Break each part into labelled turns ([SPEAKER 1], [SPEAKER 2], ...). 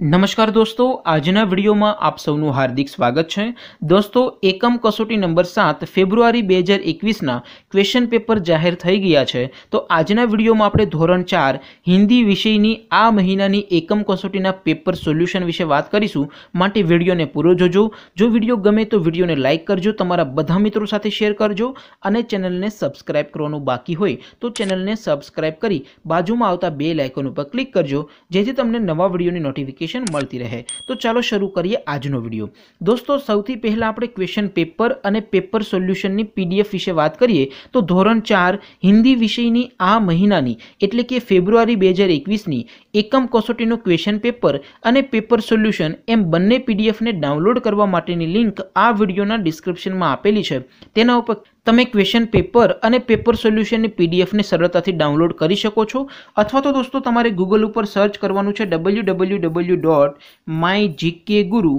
[SPEAKER 1] નમસ્કાર દોસ્તો આજના વિડીયોમાં આપ સૌનું હાર્દિક સ્વાગત છે દોસ્તો એકમ કસોટી નંબર સાત ફેબ્રુઆરી બે હજાર એકવીસના ક્વેશ્ચન પેપર જાહેર થઈ ગયા છે તો આજના વિડીયોમાં આપણે ધોરણ ચાર હિન્દી વિષયની આ મહિનાની એકમ કસોટીના પેપર સોલ્યુશન વિશે વાત કરીશું માટે વિડીયોને પૂરો જોજો જો વિડીયો ગમે તો વિડીયોને લાઇક કરજો તમારા બધા મિત્રો સાથે શેર કરજો અને ચેનલને સબસ્ક્રાઇબ કરવાનું બાકી હોય તો ચેનલને સબસ્ક્રાઇબ કરી બાજુમાં આવતા બે લાઇકોન ઉપર ક્લિક કરજો જેથી તમને નવા વિડીયોની નોટિફિકેશન નોટિફિકેશન મળતી રહે તો ચાલો શરૂ કરીએ આજનો વિડીયો દોસ્તો સૌથી પહેલાં આપણે ક્વેશ્ચન પેપર અને પેપર સોલ્યુશનની પીડીએફ વિશે વાત કરીએ તો ધોરણ ચાર હિન્દી વિષયની આ મહિનાની એટલે કે ફેબ્રુઆરી બે હજાર એકવીસની એકમ કસોટીનું ક્વેશ્ચન પેપર અને પેપર સોલ્યુશન એમ બંને પીડીએફને ડાઉનલોડ કરવા માટેની લિંક આ વિડીયોના ડિસ્ક્રિપ્શનમાં આપેલી છે તેના ઉપર તમે ક્વેશ્ચન પેપર અને પેપર સોલ્યુશનની પીડીએફને સરળતાથી ડાઉનલોડ કરી શકો છો અથવા તો દોસ્તો તમારે ગૂગલ ઉપર સર્ચ કરવાનું છે W W W dot my GK guru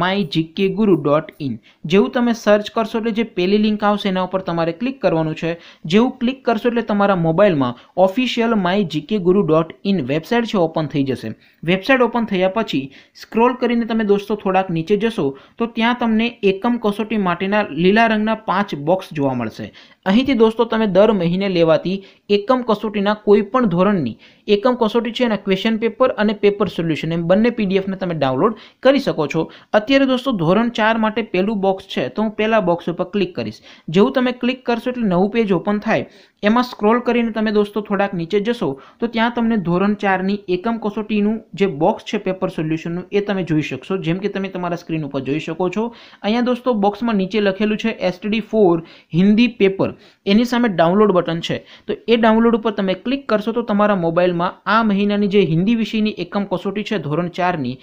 [SPEAKER 1] my GK guru dot in જેવું તમે સર્ચ કરશો એટલે જે પેલી લિંક આવશે એના ઉપર તમારે ક્લિક કરવાનું છે જેવું ક્લિક કરશો એટલે તમારા મોબાઈલમાં official my GK guru dot in website છે ઓપન થઈ જશે વેબસાઇટ ઓપન થયા પછી સ્ક્રોલ કરીને તમે દોસ્તો થોડાક નીચે જશો તો ત્યાં તમને એકમ કસોટી માટેના લીલા રંગના પાંચ બોક્સ જોવા મળશે અહીંથી દોસ્તો તમે દર મહિને લેવાતી એકમ કસોટીના કોઈ પણ ધોરણની એકમ કસોટી છે એના ક્વેશ્ચન પેપર અને પેપર સોલ્યુશન એમ બંને પીડીએફને તમે ડાઉનલોડ કરી શકો છો અત્યારે દોસ્તો ધોરણ ચાર માટે પહેલું બોક્સ છે તો હું પહેલાં બોક્સ ઉપર ક્લિક કરીશ જેવું તમે ક્લિક કરશો એટલે નવું પેજ ઓપન થાય એમાં સ્ક્રોલ કરીને તમે દોસ્તો થોડાક નીચે જશો તો ત્યાં તમને ધોરણ ચારની એકમ કસોટીનું જે બોક્સ છે પેપર સોલ્યુશનનું એ તમે જોઈ શકશો જેમ કે તમે તમારા સ્ક્રીન ઉપર જોઈ શકો છો અહીંયા દોસ્તો બોક્સમાં નીચે લખેલું છે એસટીડી ફોર હિન્દી પેપર એની સામે ડાઉનલોડ બટન છે તો એ ડાઉનલોડ ઉપર તમે ક્લિક કરશો તો તમારા મોબાઈલમાં આ મહિનાની જે હિન્દી વિષયની એકમ કસોટી છે ધોરણ ચારની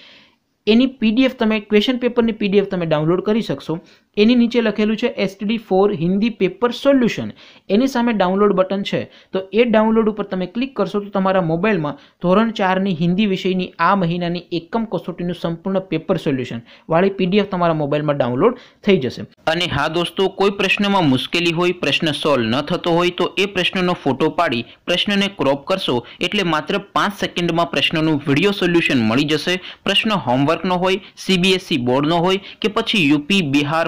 [SPEAKER 1] એની પીડીએફ તમે ક્વેશ્ચન પેપરની પીડીએફ તમે ડાઉનલોડ કરી શકશો એની નીચે લખેલું છે STD four Hindi paper solution એની સામે ડાઉનલોડ બટન છે તો એ ડાઉનલોડ ઉપર તમે ક્લિક કરશો તો તમારા મોબાઈલમાં ધોરણ ચારની હિન્દી વિષયની આ મહિનાની એકમ કસોટીનું સંપૂર્ણ પેપર સોલ્યુશન વાળી પીડીએફ તમારા મોબાઈલમાં ડાઉનલોડ થઈ જશે અને હા દોસ્તો કોઈ પ્રશ્નમાં મુશ્કેલી હોય પ્રશ્ન સોલ્વ ન થતો હોય તો એ પ્રશ્નનો ફોટો પાડી પ્રશ્નને ક્રોપ કરશો એટલે માત્ર પાંચ સેકન્ડમાં પ્રશ્નનું વિડીયો સોલ્યુશન મળી જશે પ્રશ્ન હોમવર્કનો હોય સીબીએસઈ e બોર્ડનો હોય કે પછી યુપી બિહાર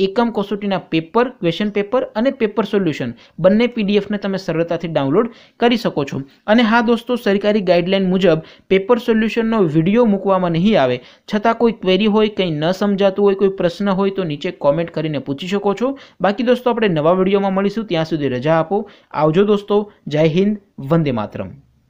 [SPEAKER 1] એકમ કસોટીના પેપર ક્વેશ્ચન પેપર અને પેપર સોલ્યુશન બંને પીડીએફને તમે સરળતાથી ડાઉનલોડ કરી શકો છો અને હા દોસ્તો સરકારી ગાઈડલાઇન મુજબ પેપર સોલ્યુશનનો વિડીયો મૂકવામાં નહીં આવે છતાં કોઈ ક્વેરી હોય કંઈ ન સમજાતું હોય કોઈ પ્રશ્ન હોય તો નીચે કોમેન્ટ કરીને પૂછી શકો છો બાકી દોસ્તો આપણે નવા વિડીયોમાં મળીશું ત્યાં સુધી રજા આપો આવજો દોસ્તો જય હિન્દ વંદે માતરમ